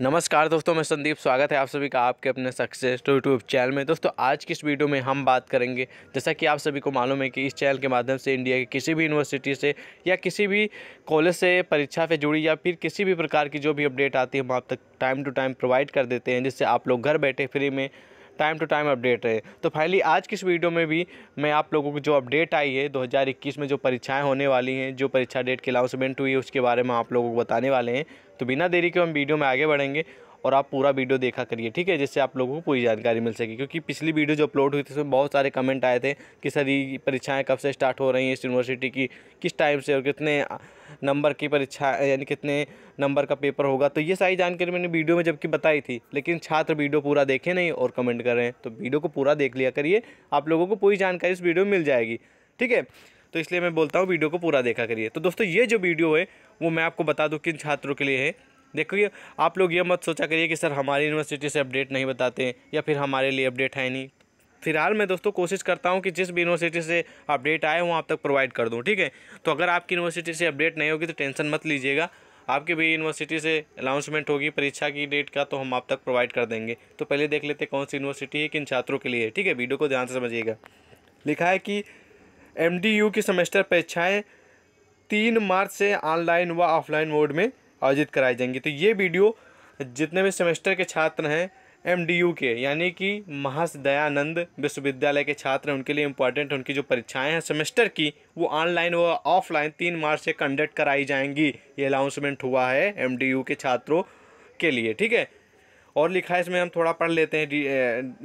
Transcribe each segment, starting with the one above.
नमस्कार दोस्तों मैं संदीप स्वागत है आप सभी का आपके अपने सक्सेस यूट्यूब चैनल में दोस्तों आज की इस वीडियो में हम बात करेंगे जैसा कि आप सभी को मालूम है कि इस चैनल के माध्यम से इंडिया की किसी भी यूनिवर्सिटी से या किसी भी कॉलेज से परीक्षा से जुड़ी या फिर किसी भी प्रकार की जो भी अपडेट आती है हम आप तक टाइम टू टाइम प्रोवाइड कर देते हैं जिससे आप लोग घर बैठे फ्री में टाइम टू टाइम अपडेट रहे तो फाइनली आज की इस वीडियो में भी मैं आप लोगों को जो अपडेट आई है 2021 में जो परीक्षाएं होने वाली हैं जो परीक्षा डेट के अनाउंसमेंट हुई है उसके बारे में आप लोगों को बताने वाले हैं तो बिना देरी के हम वीडियो में आगे बढ़ेंगे और आप पूरा वीडियो देखा करिए ठीक है जिससे आप लोगों को पूरी जानकारी मिल सके क्योंकि पिछली वीडियो जो अपलोड हुई थी उसमें बहुत सारे कमेंट आए थे कि सर ये परीक्षाएँ कब से स्टार्ट हो रही हैं इस यूनिवर्सिटी की किस टाइम से और कितने नंबर की परीक्षा यानी कितने नंबर का पेपर होगा तो ये सारी जानकारी मैंने वीडियो में जबकि बताई थी लेकिन छात्र वीडियो पूरा देखे नहीं और कमेंट कर रहे हैं तो वीडियो को पूरा देख लिया करिए आप लोगों को पूरी जानकारी इस वीडियो में मिल जाएगी ठीक है तो इसलिए मैं बोलता हूँ वीडियो को पूरा देखा करिए तो दोस्तों ये जो वीडियो है वो मैं आपको बता दूँ किन छात्रों के लिए है देखिए आप लोग ये मत सोचा करिए कि सर हमारी यूनिवर्सिटी से अपडेट नहीं बताते या फिर हमारे लिए अपडेट है नहीं फिलहाल मैं दोस्तों कोशिश करता हूँ कि जिस भी यूनिवर्सिटी से अपडेट आए वो आप तक प्रोवाइड कर दूँ ठीक है तो अगर आपकी यूनिवर्सिटी से अपडेट नहीं होगी तो टेंशन मत लीजिएगा आपकी भी यूनिवर्सिटी से अनाउंसमेंट होगी परीक्षा की डेट का तो हम आप तक प्रोवाइड कर देंगे तो पहले देख लेते कौन सी यूनिवर्सिटी है किन छात्रों के लिए ठीक है वीडियो को ध्यान से समझिएगा लिखा है कि एम की सेमेस्टर परीक्षाएँ तीन मार्च से ऑनलाइन व ऑफलाइन मोड में आयोजित कराई जाएंगी तो ये वीडियो जितने भी सेमेस्टर के छात्र हैं एमडीयू के यानी कि महस दयानंद विश्वविद्यालय के छात्र हैं उनके लिए इम्पॉर्टेंट उनकी जो परीक्षाएं हैं सेमेस्टर की वो ऑनलाइन व ऑफलाइन तीन मार्च से कंडक्ट कराई जाएंगी ये अनाउंसमेंट हुआ है एमडीयू के छात्रों के लिए ठीक है और लिखा है इसमें हम थोड़ा पढ़ लेते हैं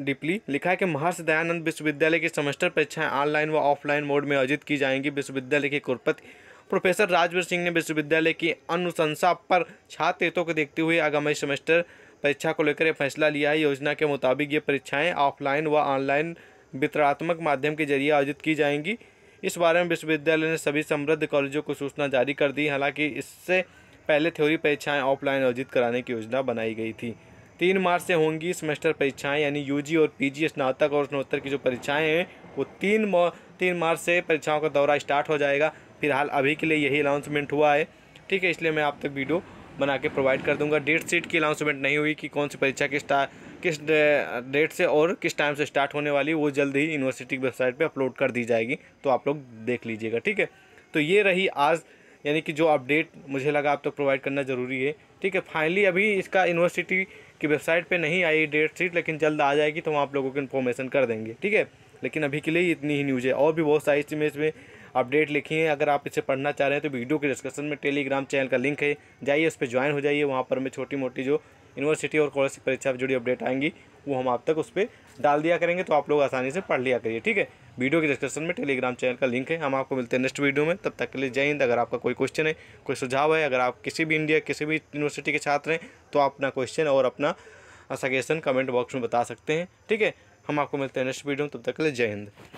डीपली लिखा है कि महर्ष दयानंद विश्वविद्यालय की सेमेस्टर परीक्षाएं ऑनलाइन व ऑफलाइन मोड में आयोजित की जाएंगी विश्वविद्यालय के कुलपति प्रोफेसर राजवीर सिंह ने विश्वविद्यालय की अनुशंसा पर छात्र हितों को देखते हुए आगामी सेमेस्टर परीक्षा को लेकर यह फैसला लिया है योजना के मुताबिक ये परीक्षाएं ऑफलाइन व ऑनलाइन वितरणात्मक माध्यम के जरिए आयोजित की जाएंगी इस बारे में विश्वविद्यालय ने सभी समृद्ध कॉलेजों को सूचना जारी कर दी हालांकि इससे पहले थ्योरी परीक्षाएं ऑफलाइन आयोजित कराने की योजना बनाई गई थी तीन मार्च से होंगी सेमेस्टर परीक्षाएं यानी यूजी और पीजी स्नातक और स्नोत्तर की जो परीक्षाएं हैं वो तीन तीन मार्च से परीक्षाओं का दौरा स्टार्ट हो जाएगा फिलहाल अभी के लिए यही अनाउंसमेंट हुआ है ठीक है इसलिए मैं आप तक वीडियो बना के प्रोवाइड कर दूंगा डेट सीट की अनाउंसमेंट नहीं हुई कि कौन सी परीक्षा किस टा किस डेट से और किस टाइम से स्टार्ट होने वाली वो जल्द ही यूनिवर्सिटी की वेबसाइट पर अपलोड कर दी जाएगी तो आप लोग देख लीजिएगा ठीक है तो ये रही आज यानी कि जो अपडेट मुझे लगा आप तक तो प्रोवाइड करना ज़रूरी है ठीक है फाइनली अभी इसका यूनिवर्सिटी की वेबसाइट पे नहीं आई डेट सीट लेकिन जल्द आ जाएगी तो हम आप लोगों को इन्फॉर्मेशन कर देंगे ठीक है लेकिन अभी के लिए इतनी ही न्यूज़ है और भी बहुत सारी इसमें इसमें अपडेट लिखी है अगर आप इसे पढ़ना चाह रहे हैं तो वीडियो के डिस्क्रिप्शन में टेलीग्राम चैनल का लिंक है जाइए उस पर ज्वाइन हो जाइए वहाँ पर हमें छोटी मोटी जो यूनिवर्सिटी और कॉलेज की परीक्षा से जुड़ी अपडेट आएंगी वो हम आप तक उस पर डाल दिया करेंगे तो आप लोग आसानी से पढ़ लिया करिए ठीक है वीडियो के डिस्क्रिप्शन में टेलीग्राम चैनल का लिंक है हम आपको मिलते हैं नेक्स्ट वीडियो में तब तक के लिए जय हिंद अगर आपका कोई क्वेश्चन है कोई सुझाव है अगर आप किसी भी इंडिया किसी भी यूनिवर्सिटी के छात्र हैं तो आप अपना क्वेश्चन और अपना सजेशन कमेंट बॉक्स में बता सकते हैं ठीक है हम आपको मिलते हैं नेक्स्ट वीडियो में तब तक के लिए जय हिंद